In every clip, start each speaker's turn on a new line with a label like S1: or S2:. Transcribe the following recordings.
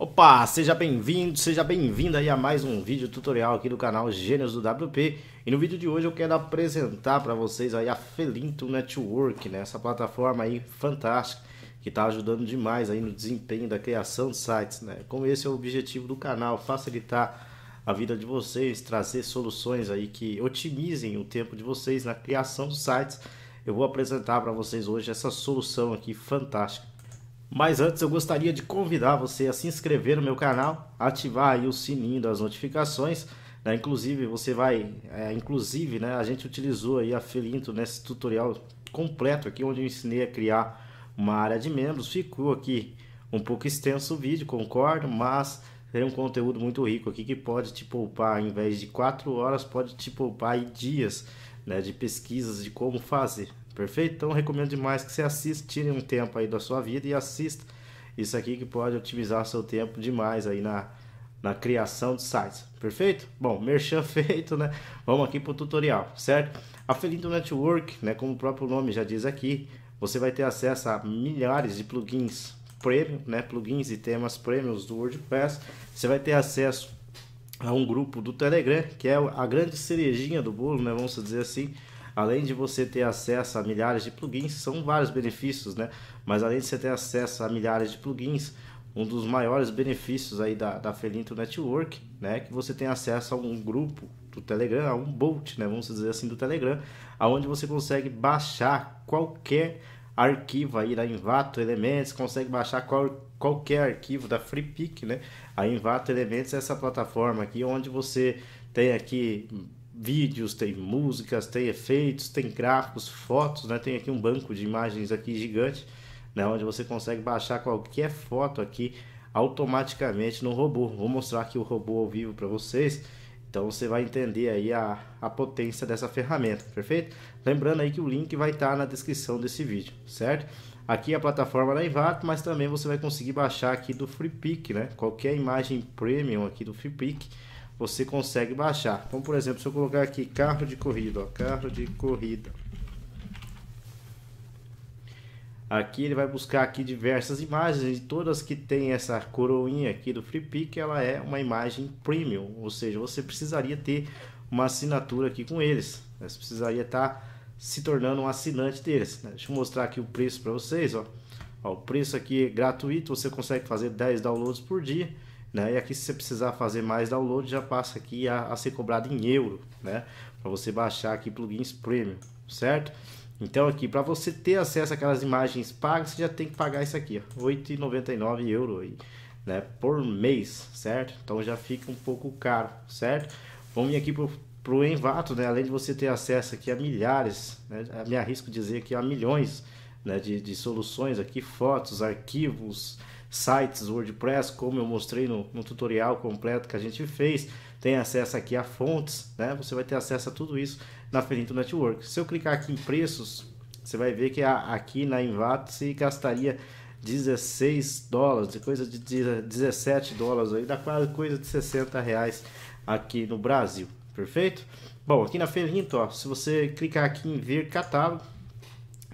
S1: Opa, seja bem-vindo, seja bem-vinda aí a mais um vídeo tutorial aqui do canal Gênios do WP. E no vídeo de hoje eu quero apresentar para vocês aí a Felinto Network, né? Essa plataforma aí fantástica que está ajudando demais aí no desempenho da criação de sites, né? Como esse é o objetivo do canal, facilitar a vida de vocês, trazer soluções aí que otimizem o tempo de vocês na criação de sites. Eu vou apresentar para vocês hoje essa solução aqui fantástica. Mas antes eu gostaria de convidar você a se inscrever no meu canal, ativar aí o sininho das notificações. Né? Inclusive, você vai. É, inclusive, né, a gente utilizou aí a Felinto nesse tutorial completo aqui, onde eu ensinei a criar uma área de membros. Ficou aqui um pouco extenso o vídeo, concordo, mas tem um conteúdo muito rico aqui que pode te poupar, em vez de 4 horas, pode te poupar dias né, de pesquisas de como fazer. Perfeito? Então recomendo demais que você assista, tire um tempo aí da sua vida e assista isso aqui que pode otimizar seu tempo demais aí na, na criação de sites. Perfeito? Bom, merchan feito, né? Vamos aqui para o tutorial, certo? A Felinto Network, né, como o próprio nome já diz aqui, você vai ter acesso a milhares de plugins premium, né, plugins e temas premiums do WordPress. Você vai ter acesso a um grupo do Telegram, que é a grande cerejinha do bolo, né, vamos dizer assim, além de você ter acesso a milhares de plugins, são vários benefícios, né? Mas além de você ter acesso a milhares de plugins, um dos maiores benefícios aí da, da Felinto Network, né, é que você tem acesso a um grupo do Telegram, a um bolt, né, vamos dizer assim, do Telegram, aonde você consegue baixar qualquer arquivo aí da Invato Elements, consegue baixar qual, qualquer arquivo da FreePic, né? A Invato Elements é essa plataforma aqui onde você tem aqui vídeos, tem músicas, tem efeitos, tem gráficos, fotos, né? Tem aqui um banco de imagens aqui gigante, né? Onde você consegue baixar qualquer foto aqui automaticamente no robô. Vou mostrar aqui o robô ao vivo para vocês. Então você vai entender aí a, a potência dessa ferramenta, perfeito? Lembrando aí que o link vai estar tá na descrição desse vídeo, certo? Aqui é a plataforma da Envato, mas também você vai conseguir baixar aqui do FreePic, né? Qualquer imagem premium aqui do FreePic você consegue baixar. Então, por exemplo, se eu colocar aqui carro de corrida, ó, carro de corrida. Aqui ele vai buscar aqui diversas imagens e todas que tem essa coroinha aqui do FreePic, ela é uma imagem premium, ou seja, você precisaria ter uma assinatura aqui com eles. Né? Você precisaria estar tá se tornando um assinante deles. Né? Deixa eu mostrar aqui o preço para vocês, ó. ó. O preço aqui é gratuito, você consegue fazer 10 downloads por dia né? E aqui, se você precisar fazer mais download, já passa aqui a, a ser cobrado em euro, né? Para você baixar aqui plugins premium, certo? Então aqui, para você ter acesso àquelas imagens pagas, você já tem que pagar isso aqui, R$ 8,99 euro aí, né? por mês, certo? Então já fica um pouco caro, certo? Vamos vir aqui para o Envato, né? além de você ter acesso aqui a milhares, né? me arrisco dizer que a milhões né, de, de soluções aqui, fotos, arquivos, sites WordPress, como eu mostrei no, no, tutorial completo que a gente fez. Tem acesso aqui a fontes, né? Você vai ter acesso a tudo isso na Ferento Network. Se eu clicar aqui em preços, você vai ver que a, aqui na Invato se gastaria 16 dólares, coisa de 17 dólares aí, dá quase coisa de 60 reais aqui no Brasil, perfeito? Bom, aqui na Ferento, ó, se você clicar aqui em ver catálogo,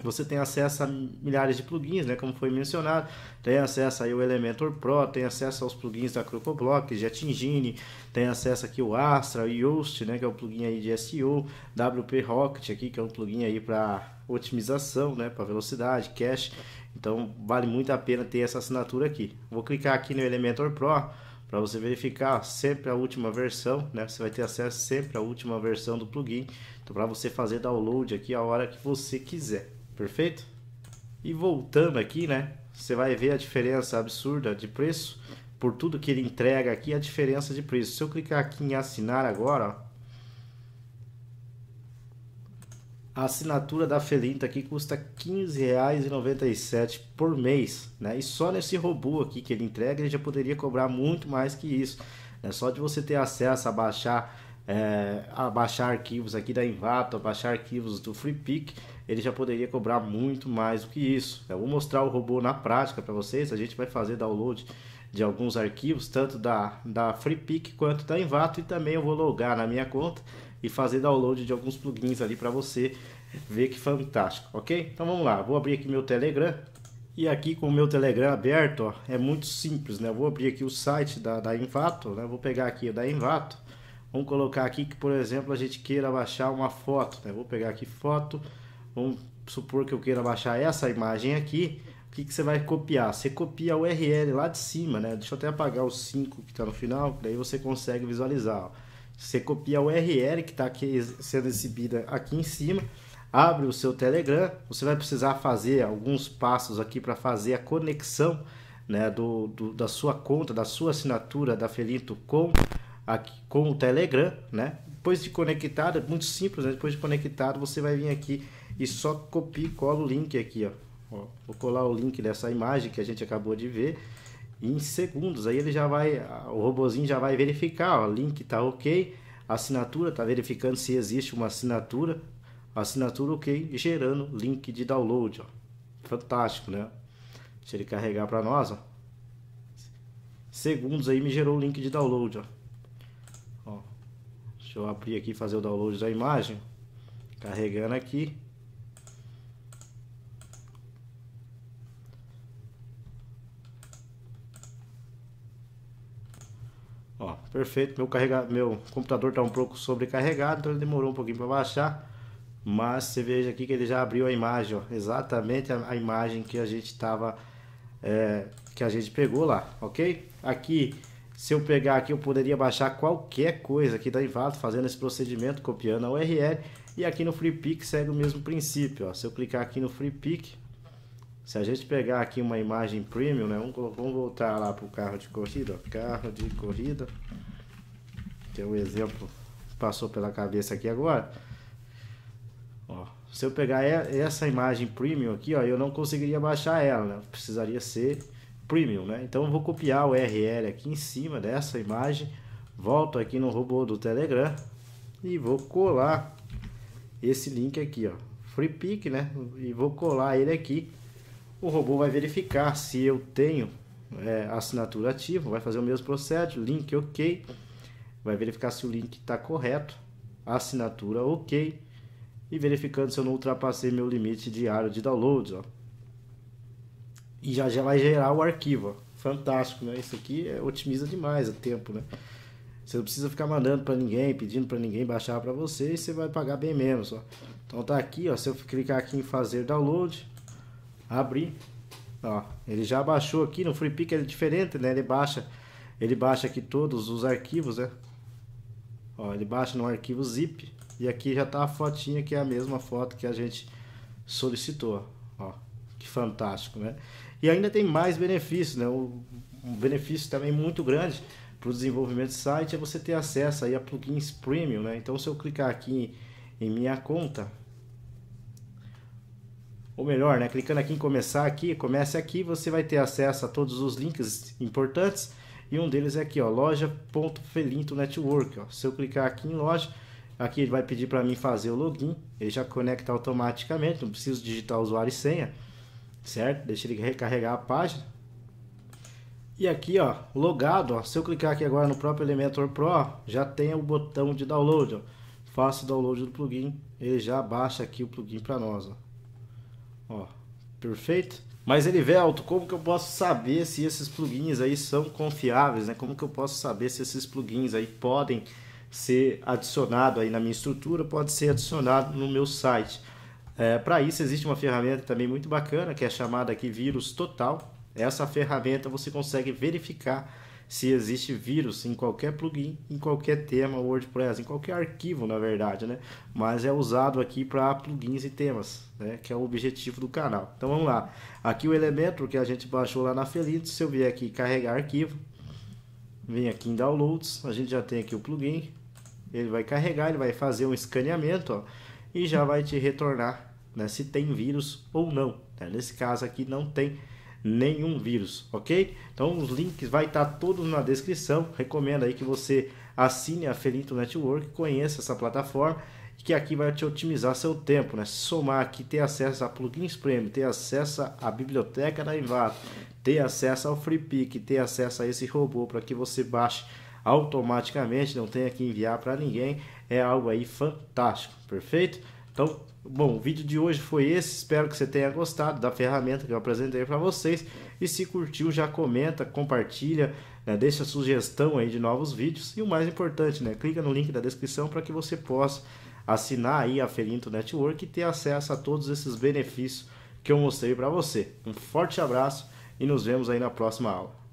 S1: você tem acesso a milhares de plugins, né, como foi mencionado. Tem acesso aí ao Elementor Pro, tem acesso aos plugins da CrocoBlock, JetEngine, tem acesso aqui o Astra, o Yoast, né, que é um plugin aí de SEO, WP Rocket aqui, que é um plugin aí para otimização, né, para velocidade, cache. Então, vale muito a pena ter essa assinatura aqui. Vou clicar aqui no Elementor Pro, para você verificar sempre a última versão, né? Você vai ter acesso sempre à última versão do plugin, então para você fazer download aqui a hora que você quiser. Perfeito? E voltando aqui, né? Você vai ver a diferença absurda de preço por tudo que ele entrega aqui, a diferença de preço. Se eu clicar aqui em assinar agora, ó, a assinatura da Felinta aqui custa R$ 15,97 por mês, né? E só nesse robô aqui que ele entrega, ele já poderia cobrar muito mais que isso. Né? Só de você ter acesso a baixar, é, a baixar arquivos aqui da Invato, a baixar arquivos do FreePic, ele já poderia cobrar muito mais do que isso. Eu vou mostrar o robô na prática para vocês, a gente vai fazer download de alguns arquivos, tanto da, da FreePic quanto da Invato e também eu vou logar na minha conta e fazer download de alguns plugins ali para você ver que fantástico, ok? Então vamos lá, vou abrir aqui meu Telegram, e aqui com o meu Telegram aberto, ó, é muito simples, né? Eu vou abrir aqui o site da, da Invato, né? vou pegar aqui da Invato. vamos colocar aqui que, por exemplo, a gente queira baixar uma foto, né? vou pegar aqui foto, Vamos supor que eu queira baixar essa imagem aqui. O que, que você vai copiar? Você copia a URL lá de cima, né? Deixa eu até apagar o 5 que está no final, daí você consegue visualizar. Ó. Você copia a URL que está sendo exibida aqui em cima, abre o seu Telegram, você vai precisar fazer alguns passos aqui para fazer a conexão né, do, do, da sua conta, da sua assinatura da Felinto com, aqui, com o Telegram, né? Depois de conectado, é muito simples, né? depois de conectado você vai vir aqui e só copio e colo o link aqui, ó. ó. Vou colar o link dessa imagem que a gente acabou de ver em segundos. Aí ele já vai, o robozinho já vai verificar, ó, link tá ok, assinatura tá verificando se existe uma assinatura, assinatura ok, gerando link de download, ó. Fantástico, né? Deixa ele carregar para nós, ó. Segundos aí me gerou o link de download, ó. ó. Deixa eu abrir aqui e fazer o download da imagem. Carregando aqui. Perfeito, meu, carrega... meu computador está um pouco sobrecarregado, então ele demorou um pouquinho para baixar. Mas você veja aqui que ele já abriu a imagem, ó, exatamente a, imagem que a gente estava, é, que a gente pegou lá, ok? Aqui, se eu pegar aqui, eu poderia baixar qualquer coisa aqui da Invato, fazendo esse procedimento, copiando a URL. E aqui no FreePic segue o mesmo princípio, ó. se eu clicar aqui no FreePic, se a gente pegar aqui uma imagem premium, né? Vamos, vamos voltar lá para o carro de corrida, ó. carro de corrida que é o exemplo que passou pela cabeça aqui agora. Ó, se eu pegar essa imagem premium aqui, ó, eu não conseguiria baixar ela, né? precisaria ser premium, né? Então eu vou copiar o URL aqui em cima dessa imagem, volto aqui no robô do Telegram e vou colar esse link aqui, ó, FreePic, né? E vou colar ele aqui. O robô vai verificar se eu tenho é, assinatura ativa, vai fazer o mesmo processo, link OK vai verificar se o link está correto, assinatura ok, e verificando se eu não ultrapassei meu limite diário de downloads, ó. E já, já vai gerar o arquivo, ó. Fantástico, né? Isso aqui é, otimiza demais o tempo, né? Você não precisa ficar mandando para ninguém, pedindo para ninguém baixar para você e você vai pagar bem menos, ó. Então tá aqui, ó, se eu clicar aqui em fazer download, abrir, ó, ele já baixou aqui, no FreePick, é diferente, né? Ele baixa, ele baixa aqui todos os arquivos, né? Ó, ele baixa no arquivo zip e aqui já está a fotinha que é a mesma foto que a gente solicitou. Ó, que fantástico, né? E ainda tem mais benefícios, né? Um benefício também muito grande para o desenvolvimento de site é você ter acesso aí a plugins premium, né? Então se eu clicar aqui em minha conta, ou melhor, né? Clicando aqui em começar aqui, comece aqui, você vai ter acesso a todos os links importantes e um deles é aqui, ó, loja.felinto network, ó. Se eu clicar aqui em loja, aqui ele vai pedir para mim fazer o login, ele já conecta automaticamente, não preciso digitar usuário e senha, certo? Deixa ele recarregar a página. E aqui, ó, logado, ó, se eu clicar aqui agora no próprio Elementor Pro, ó, já tem o botão de download, ó. Faço o download do plugin, ele já baixa aqui o plugin para nós, ó. ó. Perfeito? Mas Elivelto, como que eu posso saber se esses plugins aí são confiáveis, né? Como que eu posso saber se esses plugins aí podem ser adicionado aí na minha estrutura, pode ser adicionado no meu site. É, Para isso existe uma ferramenta também muito bacana que é chamada aqui Vírus Total. Essa ferramenta você consegue verificar se existe vírus em qualquer plugin, em qualquer tema WordPress, em qualquer arquivo, na verdade, né? Mas é usado aqui para plugins e temas, né? Que é o objetivo do canal. Então vamos lá. Aqui o elemento que a gente baixou lá na Felito, se eu vier aqui carregar arquivo, vem aqui em downloads, a gente já tem aqui o plugin, ele vai carregar, ele vai fazer um escaneamento, ó, e já vai te retornar né, se tem vírus ou não. Né? Nesse caso aqui não tem nenhum vírus, ok? Então os links vai estar tá todos na descrição. Recomendo aí que você assine a Felinto Network, conheça essa plataforma que aqui vai te otimizar seu tempo, né? Somar aqui, ter acesso a plugins premium, ter acesso à biblioteca da Envato, ter acesso ao FreePick, ter acesso a esse robô para que você baixe automaticamente, não tenha que enviar para ninguém, é algo aí fantástico, perfeito? Então Bom, o vídeo de hoje foi esse. Espero que você tenha gostado da ferramenta que eu apresentei para vocês. E se curtiu, já comenta, compartilha, né? deixa sugestão aí de novos vídeos. E o mais importante, né? clica no link da descrição para que você possa assinar aí a Ferinto Network e ter acesso a todos esses benefícios que eu mostrei para você. Um forte abraço e nos vemos aí na próxima aula.